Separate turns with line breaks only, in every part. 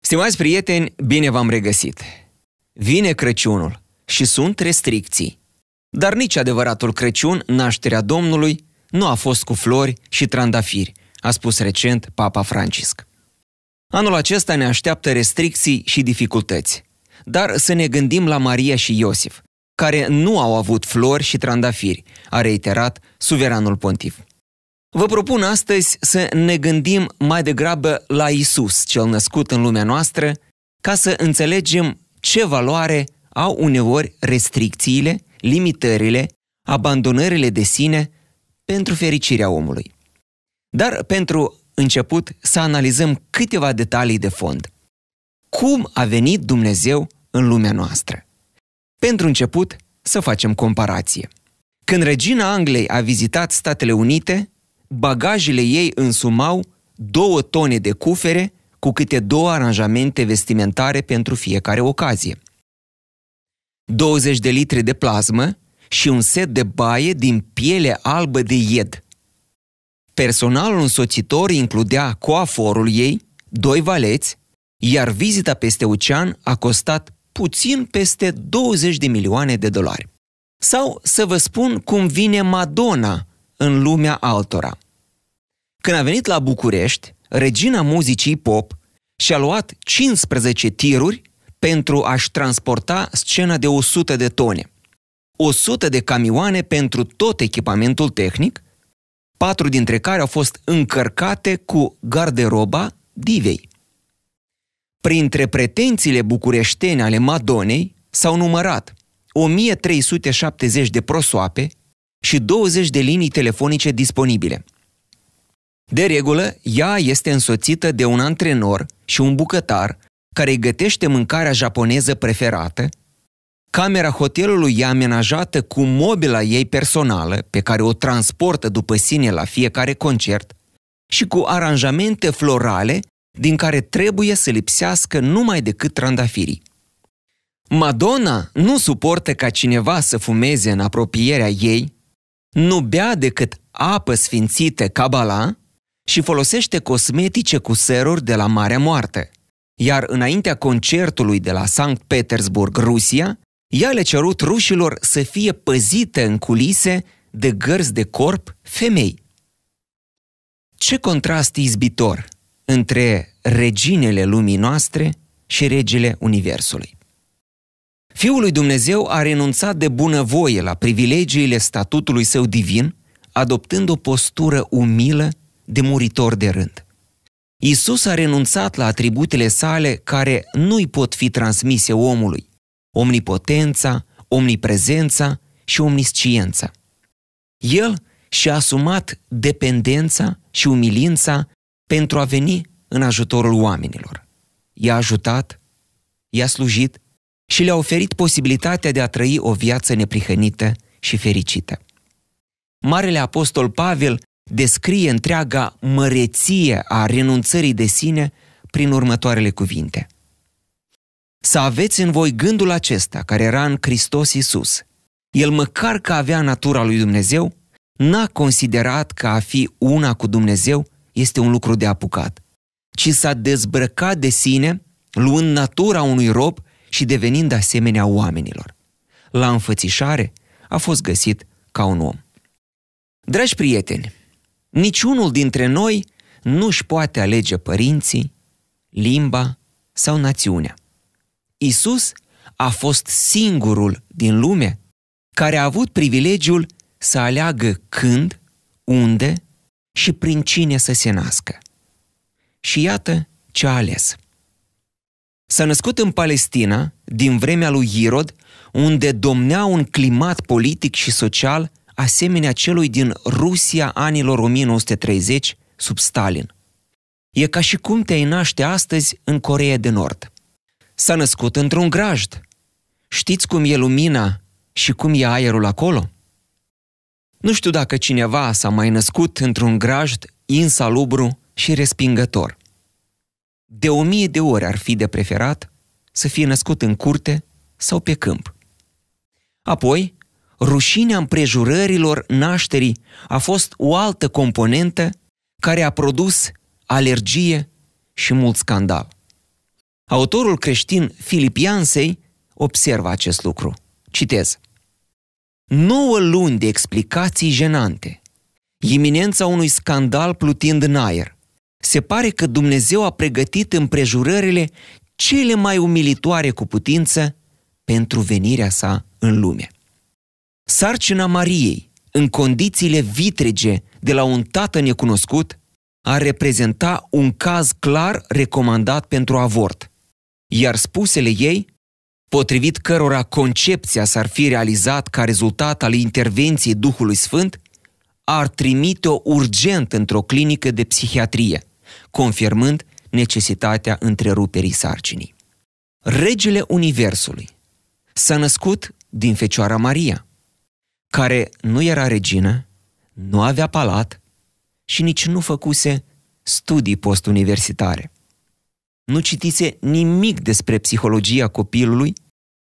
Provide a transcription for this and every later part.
Stimați prieteni, bine v-am regăsit! Vine Crăciunul și sunt restricții. Dar nici adevăratul Crăciun, nașterea Domnului, nu a fost cu flori și trandafiri, a spus recent Papa Francisc. Anul acesta ne așteaptă restricții și dificultăți. Dar să ne gândim la Maria și Iosif, care nu au avut flori și trandafiri, a reiterat suveranul pontif. Vă propun astăzi să ne gândim mai degrabă la Isus, cel născut în lumea noastră, ca să înțelegem ce valoare au uneori restricțiile, limitările, abandonările de sine pentru fericirea omului. Dar pentru început să analizăm câteva detalii de fond. Cum a venit Dumnezeu în lumea noastră? Pentru început, să facem comparație. Când regina Angliei a vizitat Statele Unite, bagajele ei însumau două tone de cufere cu câte două aranjamente vestimentare pentru fiecare ocazie. 20 de litri de plasmă și un set de baie din piele albă de ied. Personalul însoțitor includea coaforul ei, doi valeți, iar vizita peste ocean a costat puțin peste 20 de milioane de dolari. Sau să vă spun cum vine Madonna în lumea altora – când a venit la București, regina muzicii pop și-a luat 15 tiruri pentru a-și transporta scena de 100 de tone, 100 de camioane pentru tot echipamentul tehnic, patru dintre care au fost încărcate cu garderoba divei. Printre pretențiile bucureștene ale Madonei s-au numărat 1370 de prosoape și 20 de linii telefonice disponibile – de regulă, ea este însoțită de un antrenor și un bucătar care îi gătește mâncarea japoneză preferată, camera hotelului e amenajată cu mobila ei personală pe care o transportă după sine la fiecare concert și cu aranjamente florale din care trebuie să lipsească numai decât trandafirii. Madonna nu suportă ca cineva să fumeze în apropierea ei, nu bea decât apă sfințită cabala și folosește cosmetice cu seruri de la Marea Moarte. Iar înaintea concertului de la Sankt Petersburg, Rusia, ea le cerut rușilor să fie păzite în culise de gărzi de corp femei. Ce contrast izbitor între reginele lumii noastre și regele Universului. Fiul lui Dumnezeu a renunțat de bunăvoie la privilegiile statutului său divin, adoptând o postură umilă de muritor de rând. Isus a renunțat la atributele sale care nu-i pot fi transmise omului, omnipotența, omniprezența și omnisciența. El și-a asumat dependența și umilința pentru a veni în ajutorul oamenilor. I-a ajutat, i-a slujit și le-a oferit posibilitatea de a trăi o viață neprihănită și fericită. Marele Apostol Pavel descrie întreaga măreție a renunțării de sine prin următoarele cuvinte. Să aveți în voi gândul acesta care era în Hristos Isus. El măcar că avea natura lui Dumnezeu, n-a considerat că a fi una cu Dumnezeu este un lucru de apucat, ci s-a dezbrăcat de sine, luând natura unui rob și devenind asemenea oamenilor. La înfățișare a fost găsit ca un om. Dragi prieteni, Niciunul dintre noi nu își poate alege părinții, limba sau națiunea. Isus a fost singurul din lume care a avut privilegiul să aleagă când, unde și prin cine să se nască. Și iată ce a ales. S-a născut în Palestina, din vremea lui Irod, unde domnea un climat politic și social asemenea celui din Rusia anilor 1930 sub Stalin. E ca și cum te-ai naște astăzi în Coreea de Nord. S-a născut într-un grajd. Știți cum e lumina și cum e aerul acolo? Nu știu dacă cineva s-a mai născut într-un grajd insalubru și respingător. De o mie de ori ar fi de preferat să fie născut în curte sau pe câmp. Apoi, rușinea împrejurărilor nașterii a fost o altă componentă care a produs alergie și mult scandal. Autorul creștin Filipiansei observă acest lucru. Citez. nouă luni de explicații jenante, iminența unui scandal plutind în aer. Se pare că Dumnezeu a pregătit împrejurările cele mai umilitoare cu putință pentru venirea sa în lume. Sarcina Mariei, în condițiile vitrege de la un tată necunoscut, ar reprezenta un caz clar recomandat pentru avort. Iar spusele ei, potrivit cărora concepția s-ar fi realizat ca rezultat al intervenției Duhului Sfânt, ar trimite-o urgent într-o clinică de psihiatrie, confirmând necesitatea întreruperii sarcinii. Regele Universului s-a născut din Fecioara Maria – care nu era regină, nu avea palat și nici nu făcuse studii postuniversitare. Nu citise nimic despre psihologia copilului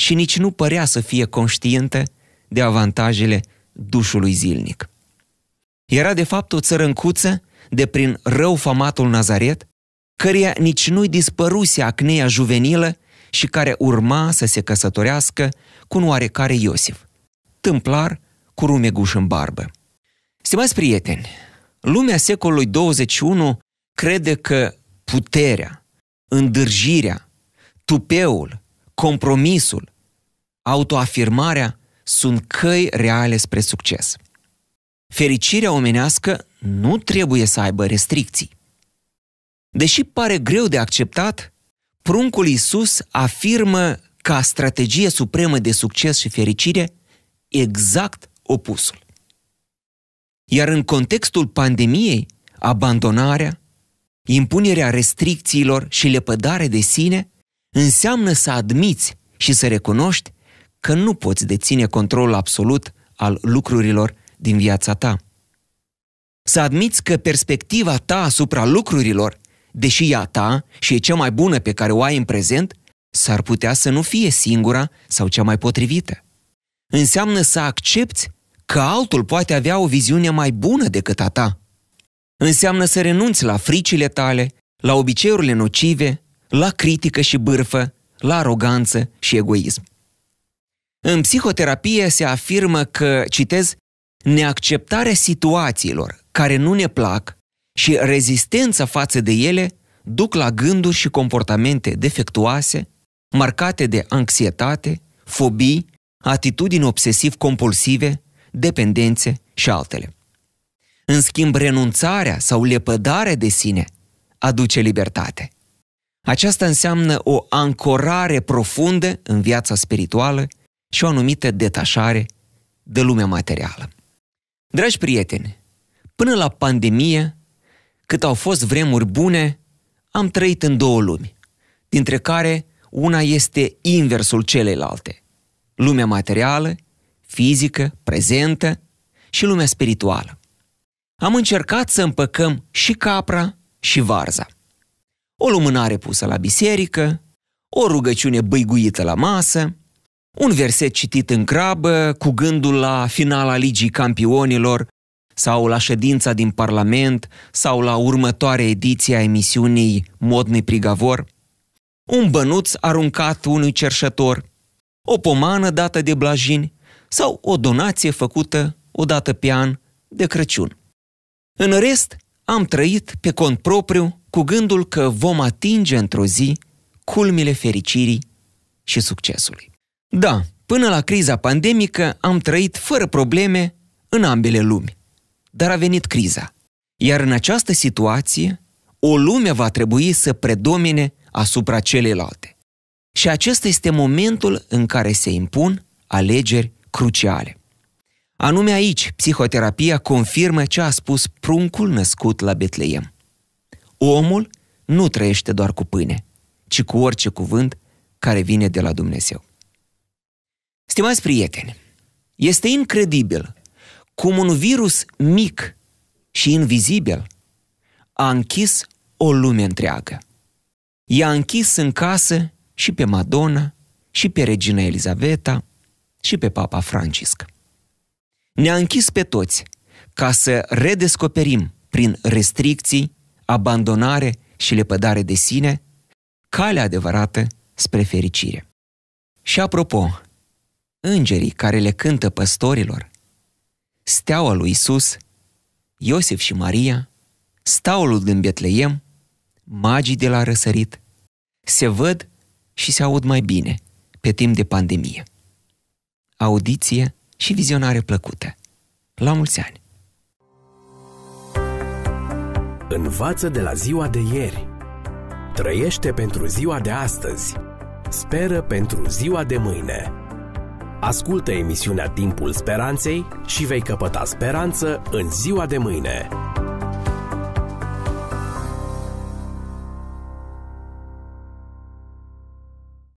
și nici nu părea să fie conștientă de avantajele dușului zilnic. Era de fapt o țărâncuță de prin rău famatul Nazaret, căreia nici nu-i dispăruse acneia juvenilă și care urma să se căsătorească cu un oarecare Iosif, tâmplar cu rumeguș în barbă. Stimați prieteni, lumea secolului 21 crede că puterea, îndârjirea, tupeul, compromisul, autoafirmarea sunt căi reale spre succes. Fericirea omenească nu trebuie să aibă restricții. Deși pare greu de acceptat, pruncul Isus afirmă ca strategie supremă de succes și fericire exact opusul. Iar în contextul pandemiei, abandonarea, impunerea restricțiilor și lepădare de sine înseamnă să admiți și să recunoști că nu poți deține controlul absolut al lucrurilor din viața ta. Să admiți că perspectiva ta asupra lucrurilor, deși ea ta și e cea mai bună pe care o ai în prezent, s-ar putea să nu fie singura sau cea mai potrivită. Înseamnă să accepti că altul poate avea o viziune mai bună decât a ta. Înseamnă să renunți la fricile tale, la obiceiurile nocive, la critică și bârfă, la aroganță și egoism. În psihoterapie se afirmă că, citez, neacceptarea situațiilor care nu ne plac și rezistența față de ele duc la gânduri și comportamente defectuoase, marcate de anxietate, fobii, atitudini obsesiv-compulsive, dependențe și altele. În schimb, renunțarea sau lepădarea de sine aduce libertate. Aceasta înseamnă o ancorare profundă în viața spirituală și o anumită detașare de lumea materială. Dragi prieteni, până la pandemie, cât au fost vremuri bune, am trăit în două lumi, dintre care una este inversul celelalte, lumea materială fizică, prezentă și lumea spirituală. Am încercat să împăcăm și capra și varza. O lumânare pusă la biserică, o rugăciune băiguită la masă, un verset citit în grabă cu gândul la finala Ligii Campionilor sau la ședința din Parlament sau la următoarea ediție a emisiunii Modnui Prigavor, un bănuț aruncat unui cerșător, o pomană dată de blajini sau o donație făcută o dată pe an de Crăciun. În rest, am trăit pe cont propriu cu gândul că vom atinge într-o zi culmile fericirii și succesului. Da, până la criza pandemică am trăit fără probleme în ambele lumi. Dar a venit criza. Iar în această situație, o lume va trebui să predomine asupra celelalte. Și acesta este momentul în care se impun alegeri cruciale. Anume aici, psihoterapia confirmă ce a spus pruncul născut la Betleem. Omul nu trăiește doar cu pâine, ci cu orice cuvânt care vine de la Dumnezeu. Stimați prieteni, este incredibil cum un virus mic și invizibil a închis o lume întreagă. I-a închis în casă și pe Madonna, și pe Regina Elizaveta, și pe Papa Francisc. Ne-a închis pe toți ca să redescoperim prin restricții, abandonare și lepădare de sine calea adevărată spre fericire. Și apropo, îngerii care le cântă păstorilor, steaua lui Isus, Iosif și Maria, staulul din Betleem, magii de la răsărit, se văd și se aud mai bine pe timp de pandemie audiție și vizionare plăcute. La mulți ani! Învață de la ziua de ieri. Trăiește pentru ziua de astăzi. Speră pentru ziua de mâine. Ascultă emisiunea Timpul Speranței și vei căpăta speranță în ziua de mâine.